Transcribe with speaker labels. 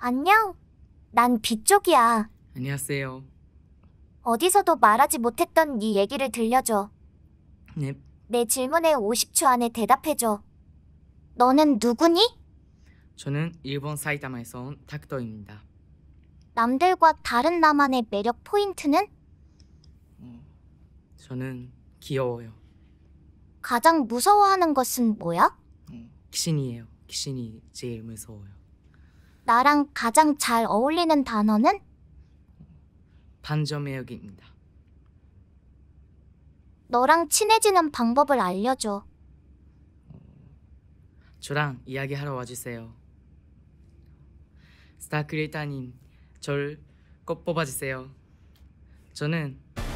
Speaker 1: 안녕. 난 B 쪽이야.
Speaker 2: 안녕하세요.
Speaker 1: 어디서도 말하지 못했던 네 얘기를 들려줘. 넵. 네. 내 질문에 50초 안에 대답해줘. 너는 누구니?
Speaker 2: 저는 일본 사이다마에서 온 닥터입니다.
Speaker 1: 남들과 다른 나만의 매력 포인트는?
Speaker 2: 어, 저는 귀여워요.
Speaker 1: 가장 무서워하는 것은 뭐야?
Speaker 2: 어, 귀신이에요. 귀신이 제일 무서워요.
Speaker 1: 나랑 가장 잘 어울리는 단어는?
Speaker 2: 반점의 역입니다.
Speaker 1: 너랑 친해지는 방법을 알려줘.
Speaker 2: 저랑 이야기하러 와주세요. 스타크리에이터님, 절꼭 뽑아주세요. 저는